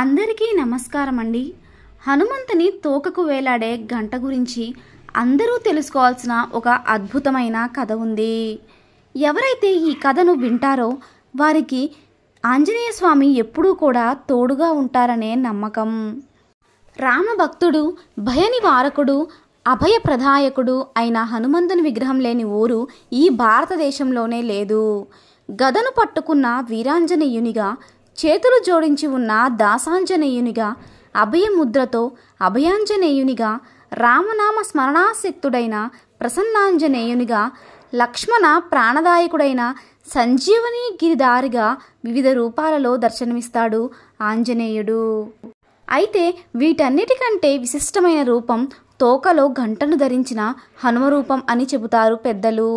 అందరికీ నమస్కారం అండి హనుమంతుని తోకకు వేలాడే గంట గురించి అందరూ తెలుసుకోవాల్సిన ఒక అద్భుతమైన కథ ఉంది ఎవరైతే ఈ కథను వింటారో వారికి ఆంజనేయ స్వామి ఎప్పుడూ కూడా తోడుగా ఉంటారనే నమ్మకం రామభక్తుడు భయనివారకుడు అభయప్రదాయకుడు అయిన హనుమంతుని విగ్రహం లేని ఊరు ఈ భారతదేశంలోనే లేదు గదను పట్టుకున్న వీరాంజనేయునిగా చేతులు జోడించి ఉన్న దాసాంజనేయునిగా అభయముద్రతో అభయాంజనేయునిగా రామనామ స్మరణాసక్తుడైన ప్రసన్నాంజనేయునిగా లక్ష్మణ ప్రాణదాయకుడైన సంజీవని గిరిదారిగా వివిధ రూపాలలో దర్శనమిస్తాడు ఆంజనేయుడు అయితే వీటన్నిటికంటే విశిష్టమైన రూపం తోకలో గంటను ధరించిన హనుమరూపం అని చెబుతారు పెద్దలు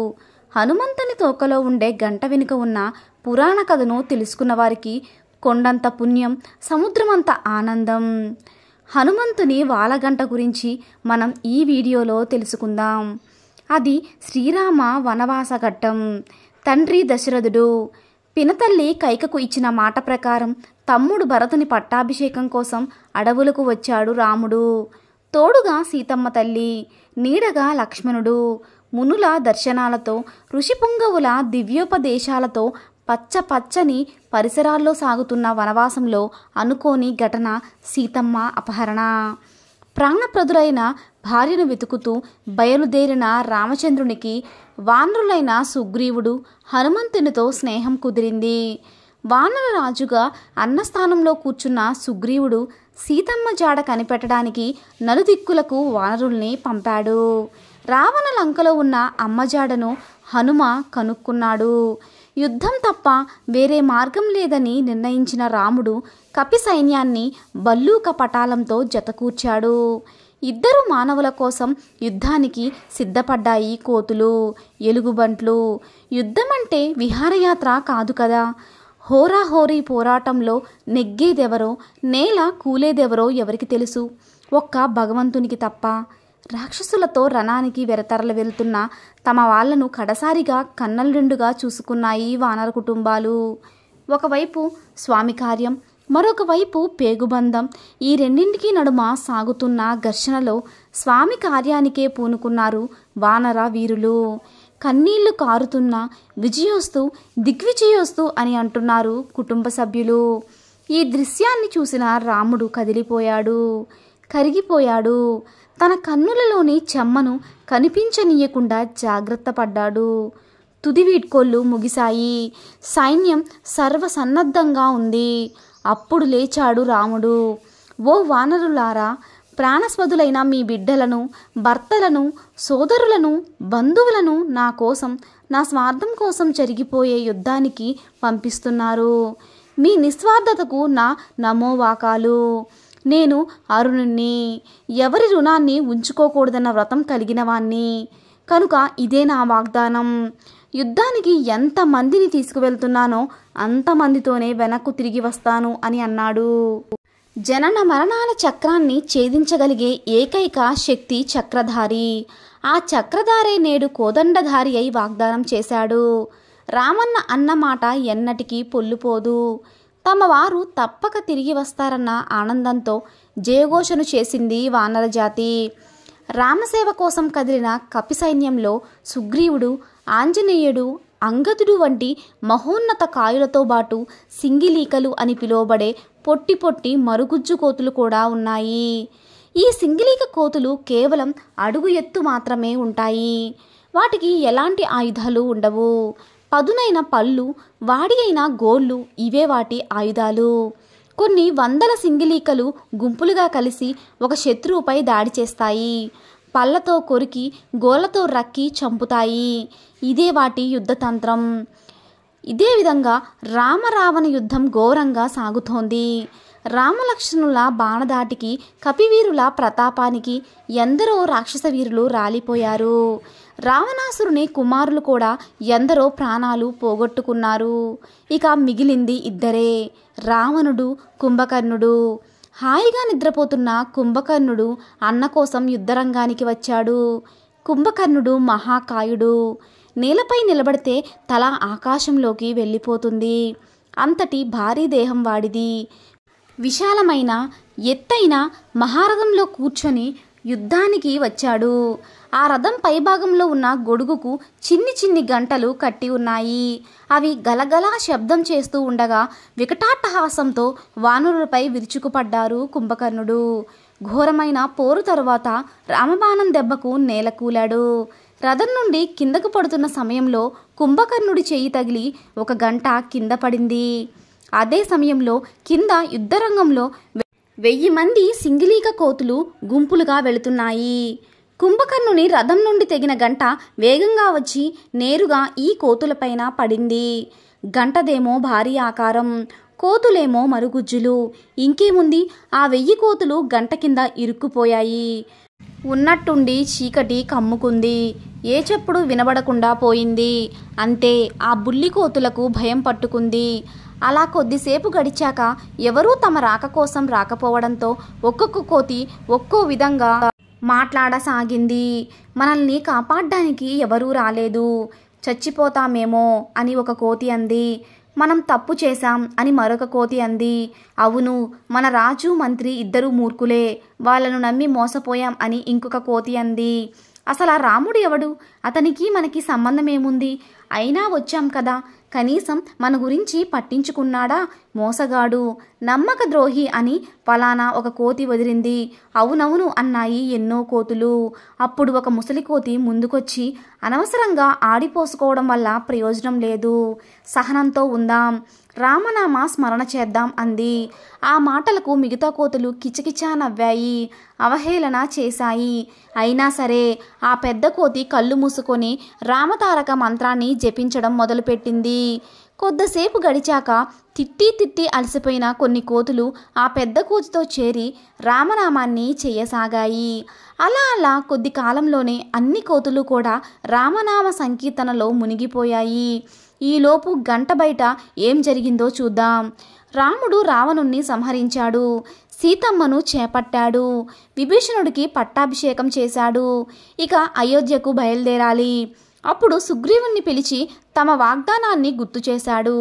హనుమంతుని తోకలో ఉండే గంట వెనుక ఉన్న పురాణ కథను తెలుసుకున్న వారికి కొండంత పుణ్యం సముద్రమంత ఆనందం హనుమంతుని వాలగంట గురించి మనం ఈ వీడియోలో తెలుసుకుందాం అది శ్రీరామ వనవాస ఘట్టం తండ్రి దశరథుడు పినతల్లి కైకకు ఇచ్చిన మాట ప్రకారం తమ్ముడు భరతుని పట్టాభిషేకం కోసం అడవులకు వచ్చాడు రాముడు తోడుగా సీతమ్మ తల్లి నీడగా లక్ష్మణుడు మునుల దర్శనాలతో ఋషిపుంగవుల దివ్యోపదేశాలతో పచ్చ పచ్చని పరిసరాల్లో సాగుతున్న వనవాసంలో అనుకోని ఘటన సీతమ్మ అపహరణ ప్రాణప్రదురైన భార్యను వెతుకుతూ బయలుదేరిన రామచంద్రునికి వానరులైన సుగ్రీవుడు హనుమంతునితో స్నేహం కుదిరింది వానర రాజుగా అన్నస్థానంలో కూర్చున్న సుగ్రీవుడు సీతమ్మ జాడ కనిపెట్టడానికి నలుదిక్కులకు వానరుల్ని పంపాడు రావణ లంకలో ఉన్న అమ్మజాడను హనుమ కనుక్కున్నాడు యుద్ధం తప్ప వేరే మార్గం లేదని నిర్ణయించిన రాముడు కపి సైన్యాన్ని బల్లూక పటాలంతో జతకూర్చాడు ఇద్దరు మానవుల కోసం యుద్ధానికి సిద్ధపడ్డాయి కోతులు ఎలుగుబంట్లు యుద్ధం అంటే విహారయాత్ర కాదు కదా హోరాహోరీ పోరాటంలో నెగ్గేదెవరో నేల కూలేదెవరో ఎవరికి తెలుసు ఒక్క భగవంతునికి తప్ప రాక్షసులతో రణానికి వెరతరలు వెళ్తున్న తమ వాళ్లను కడసారిగా రెండుగా చూసుకున్నాయి వానర కుటుంబాలు ఒకవైపు స్వామి కార్యం మరొక వైపు పేగుబంధం ఈ రెండింటికి నడుమ సాగుతున్న ఘర్షణలో స్వామి కార్యానికే పూనుకున్నారు వానర వీరులు కన్నీళ్లు కారుతున్న విజయోస్తు దిగ్విజయోస్తు అని అంటున్నారు కుటుంబ సభ్యులు ఈ దృశ్యాన్ని చూసిన రాముడు కదిలిపోయాడు కరిగిపోయాడు తన కన్నులలోని చెమ్మను కనిపించనీయకుండా జాగ్రత్త పడ్డాడు తుది వీడ్కోళ్ళు ముగిశాయి సైన్యం సర్వసన్నద్ధంగా ఉంది అప్పుడు లేచాడు రాముడు ఓ వానరులారా ప్రాణస్వదులైన మీ బిడ్డలను భర్తలను సోదరులను బంధువులను నా కోసం నా స్వార్థం కోసం జరిగిపోయే యుద్ధానికి పంపిస్తున్నారు మీ నిస్వార్థతకు నా నమోవాకాలు నేను అరుణుణ్ణి ఎవరి రుణాన్ని ఉంచుకోకూడదన్న వ్రతం కలిగిన వాణ్ణి కనుక ఇదే నా వాగ్దానం యుద్ధానికి ఎంతమందిని తీసుకువెళ్తున్నానో అంతమందితోనే వెనక్కు తిరిగి వస్తాను అని అన్నాడు జనన మరణాల చక్రాన్ని ఛేదించగలిగే ఏకైక శక్తి చక్రధారి ఆ చక్రధారే నేడు కోదండధారి అయి వాగ్దానం చేశాడు రామన్న అన్నమాట ఎన్నటికీ పొల్లుపోదు తమ వారు తప్పక తిరిగి వస్తారన్న ఆనందంతో జయఘోషను చేసింది వానర జాతి రామసేవ కోసం కదిలిన కపి సైన్యంలో సుగ్రీవుడు ఆంజనేయుడు అంగదుడు వంటి మహోన్నత కాయులతో బాటు సింగిలీకలు అని పిలువబడే పొట్టి పొట్టి మరుగుజ్జు కోతులు కూడా ఉన్నాయి ఈ సింగిలీక కోతులు కేవలం అడుగు ఎత్తు మాత్రమే ఉంటాయి వాటికి ఎలాంటి ఆయుధాలు ఉండవు పదునైన పళ్ళు వాడి అయిన గోళ్ళు ఇవే వాటి ఆయుధాలు కొన్ని వందల సింగిలీకలు గుంపులుగా కలిసి ఒక శత్రువుపై దాడి చేస్తాయి పళ్ళతో కొరికి గోళ్లతో రక్కి చంపుతాయి ఇదే వాటి యుద్ధతంత్రం ఇదే విధంగా రామరావణ యుద్ధం ఘోరంగా సాగుతోంది రామలక్ష్మణుల బాణదాటికి కపివీరుల ప్రతాపానికి ఎందరో రాక్షస వీరులు రాలిపోయారు రావణాసురుని కుమారులు కూడా ఎందరో ప్రాణాలు పోగొట్టుకున్నారు ఇక మిగిలింది ఇద్దరే రావణుడు కుంభకర్ణుడు హాయిగా నిద్రపోతున్న కుంభకర్ణుడు అన్న కోసం యుద్ధరంగానికి వచ్చాడు కుంభకర్ణుడు మహాకాయుడు నేలపై నిలబడితే తల ఆకాశంలోకి వెళ్ళిపోతుంది అంతటి భారీ దేహం వాడిది విశాలమైన ఎత్తైన మహారథంలో కూర్చొని యుద్ధానికి వచ్చాడు ఆ రథం పైభాగంలో ఉన్న గొడుగుకు చిన్ని చిన్ని గంటలు కట్టి ఉన్నాయి అవి గలగలా శబ్దం చేస్తూ ఉండగా వికటాట్టహాసంతో వానరులపై విరుచుకుపడ్డారు కుంభకర్ణుడు ఘోరమైన పోరు తరువాత రామబాణం దెబ్బకు నేలకూలాడు రథం నుండి కిందకు పడుతున్న సమయంలో కుంభకర్ణుడి చేయి తగిలి ఒక గంట కింద పడింది అదే సమయంలో కింద యుద్ధరంగంలో వెయ్యి మంది సింగిలీక కోతులు గుంపులుగా వెళుతున్నాయి కుంభకర్ణుని రథం నుండి తెగిన గంట వేగంగా వచ్చి నేరుగా ఈ కోతులపైన పడింది గంటదేమో భారీ ఆకారం కోతులేమో మరుగుజ్జులు ఇంకేముంది ఆ వెయ్యి కోతులు గంట కింద ఇరుక్కుపోయాయి ఉన్నట్టుండి చీకటి కమ్ముకుంది ఏ చెప్పుడు వినబడకుండా పోయింది అంతే ఆ బుల్లి కోతులకు భయం పట్టుకుంది అలా కొద్దిసేపు గడిచాక ఎవరూ తమ రాక కోసం రాకపోవడంతో ఒక్కొక్క కోతి ఒక్కో విధంగా మాట్లాడసాగింది మనల్ని కాపాడడానికి ఎవరూ రాలేదు చచ్చిపోతామేమో అని ఒక కోతి అంది మనం తప్పు చేశాం అని మరొక కోతి అంది అవును మన రాజు మంత్రి ఇద్దరు మూర్ఖులే వాళ్ళను నమ్మి మోసపోయాం అని ఇంకొక కోతి అంది అసలు ఆ రాముడు ఎవడు అతనికి మనకి సంబంధం ఏముంది అయినా వచ్చాం కదా కనీసం మన గురించి పట్టించుకున్నాడా మోసగాడు నమ్మక ద్రోహి అని ఫలానా ఒక కోతి వదిలింది అవునవును అన్నాయి ఎన్నో కోతులు అప్పుడు ఒక ముసలి కోతి ముందుకొచ్చి అనవసరంగా ఆడిపోసుకోవడం వల్ల ప్రయోజనం లేదు సహనంతో ఉందాం రామనామ స్మరణ చేద్దాం అంది ఆ మాటలకు మిగతా కోతులు కిచకిచా నవ్వాయి అవహేళన చేశాయి అయినా సరే ఆ పెద్ద కోతి కళ్ళు మూసుకొని రామతారక మంత్రాన్ని జపించడం మొదలుపెట్టింది కొద్దిసేపు గడిచాక తిట్టి తిట్టి అలసిపోయిన కొన్ని కోతులు ఆ పెద్ద కోతితో చేరి రామనామాన్ని చేయసాగాయి అలా అలా కొద్ది కాలంలోనే అన్ని కోతులు కూడా రామనామ సంకీర్తనలో మునిగిపోయాయి ఈలోపు గంట బయట ఏం జరిగిందో చూద్దాం రాముడు రావణుణ్ణి సంహరించాడు సీతమ్మను చేపట్టాడు విభీషణుడికి పట్టాభిషేకం చేశాడు ఇక అయోధ్యకు బయలుదేరాలి అప్పుడు సుగ్రీవుణ్ణి పిలిచి తమ వాగ్దానాన్ని గుర్తు చేశాడు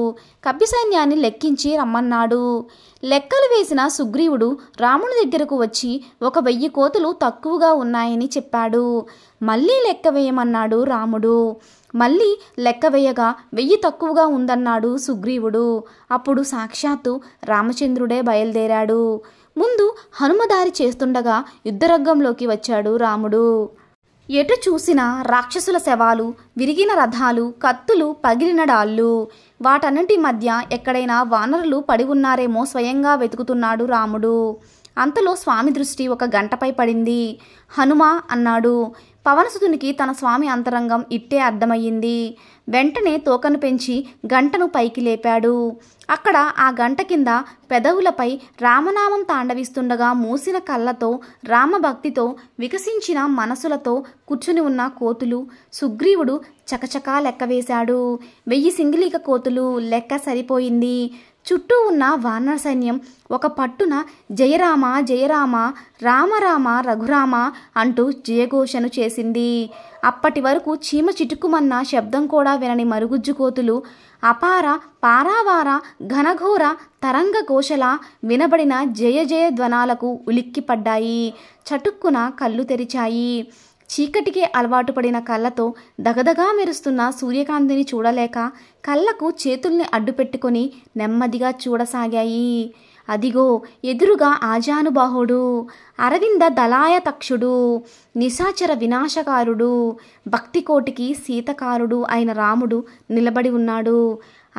కభ్యసైన్యాన్ని లెక్కించి రమ్మన్నాడు లెక్కలు వేసిన సుగ్రీవుడు రాముని దగ్గరకు వచ్చి ఒక వెయ్యి కోతులు తక్కువగా ఉన్నాయని చెప్పాడు మళ్ళీ లెక్క వేయమన్నాడు రాముడు మళ్ళీ లెక్క వేయగా వెయ్యి తక్కువగా ఉందన్నాడు సుగ్రీవుడు అప్పుడు సాక్షాత్తు రామచంద్రుడే బయలుదేరాడు ముందు హనుమదారి చేస్తుండగా యుద్ధరంగంలోకి వచ్చాడు రాముడు ఎటు చూసినా రాక్షసుల శవాలు విరిగిన రథాలు కత్తులు పగిలిన డాళ్ళు వాటన్నింటి మధ్య ఎక్కడైనా వానరులు పడి ఉన్నారేమో స్వయంగా వెతుకుతున్నాడు రాముడు అంతలో స్వామి దృష్టి ఒక గంటపై పడింది హనుమ అన్నాడు పవనసుతునికి తన స్వామి అంతరంగం ఇట్టే అర్థమయ్యింది వెంటనే తోకను పెంచి గంటను పైకి లేపాడు అక్కడ ఆ గంట కింద పెదవులపై రామనామం తాండవిస్తుండగా మూసిన కళ్ళతో రామభక్తితో వికసించిన మనసులతో కూర్చుని ఉన్న కోతులు సుగ్రీవుడు చకచకా లెక్క వేశాడు వెయ్యి సింగిలీక కోతులు లెక్క సరిపోయింది చుట్టూ ఉన్న వానర సైన్యం ఒక పట్టున జయరామ జయరామ రామరామ రఘురామ అంటూ జయఘోషను చేసింది అప్పటి వరకు చీమ చిటుకుమన్న శబ్దం కూడా వినని మరుగుజ్జు కోతులు అపార పారావార ఘనఘోర తరంగ ఘోషల వినబడిన జయ జయ ధ్వనాలకు ఉలిక్కిపడ్డాయి చటుక్కున కళ్ళు తెరిచాయి చీకటికే అలవాటు పడిన కళ్ళతో దగదగా మెరుస్తున్న సూర్యకాంతిని చూడలేక కళ్ళకు చేతుల్ని పెట్టుకొని నెమ్మదిగా చూడసాగాయి అదిగో ఎదురుగా ఆజానుబాహుడు అరవింద దళాయతక్షుడు నిశాచర వినాశకారుడు భక్తికోటికి సీతకారుడు అయిన రాముడు నిలబడి ఉన్నాడు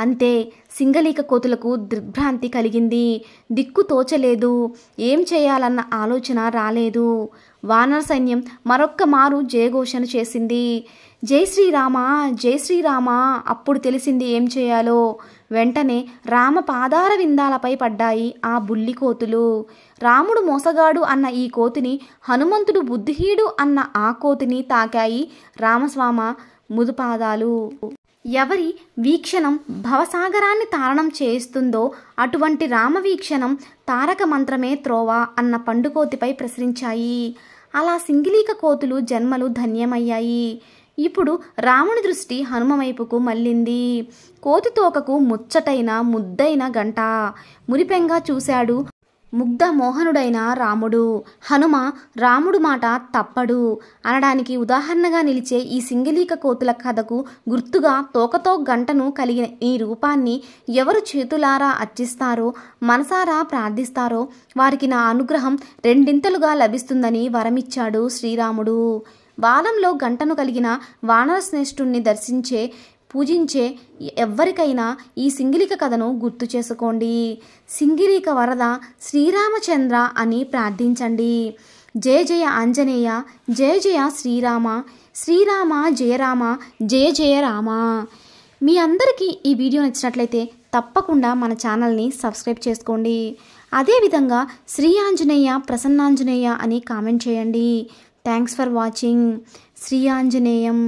అంతే సింగలీక కోతులకు దిగ్భ్రాంతి కలిగింది దిక్కు తోచలేదు ఏం చేయాలన్న ఆలోచన రాలేదు వానర సైన్యం మరొక్క మారు జయఘోషణ చేసింది జై శ్రీరామ జై శ్రీరామ అప్పుడు తెలిసింది ఏం చేయాలో వెంటనే రామ పాదార విందాలపై పడ్డాయి ఆ బుల్లి కోతులు రాముడు మోసగాడు అన్న ఈ కోతిని హనుమంతుడు బుద్ధిహీడు అన్న ఆ కోతిని తాకాయి రామస్వామ ముదుపాదాలు ఎవరి వీక్షణం భవసాగరాన్ని తారణం చేయిస్తుందో అటువంటి రామవీక్షణం తారక మంత్రమే త్రోవ అన్న పండుకోతిపై ప్రసరించాయి అలా సింగిలీక కోతులు జన్మలు ధన్యమయ్యాయి ఇప్పుడు రాముని దృష్టి హనుమవైపుకు మళ్ళింది కోతి తోకకు ముచ్చటైన ముద్దైన గంట మురిపెంగా చూశాడు ముగ్ధ మోహనుడైన రాముడు హనుమ రాముడు మాట తప్పడు అనడానికి ఉదాహరణగా నిలిచే ఈ సింగలీక కోతుల కథకు గుర్తుగా తోకతో గంటను కలిగిన ఈ రూపాన్ని ఎవరు చేతులారా అర్చిస్తారో మనసారా ప్రార్థిస్తారో వారికి నా అనుగ్రహం రెండింతలుగా లభిస్తుందని వరమిచ్చాడు శ్రీరాముడు వానంలో గంటను కలిగిన వానరశ్రేష్ఠుణ్ణి దర్శించే పూజించే ఎవ్వరికైనా ఈ సింగిలిక కథను గుర్తు చేసుకోండి సింగిలిక వరద శ్రీరామచంద్ర అని ప్రార్థించండి జయ జయ ఆంజనేయ జయ జయ శ్రీరామ శ్రీరామ జయ రామ జయ జయ రామ మీ అందరికీ ఈ వీడియో నచ్చినట్లయితే తప్పకుండా మన ఛానల్ని సబ్స్క్రైబ్ చేసుకోండి అదేవిధంగా శ్రీ ఆంజనేయ ప్రసన్నాంజనేయ అని కామెంట్ చేయండి థ్యాంక్స్ ఫర్ వాచింగ్ శ్రీ ఆంజనేయం